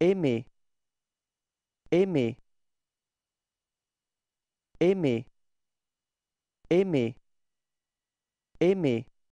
aimer aimer aimer aimer aimer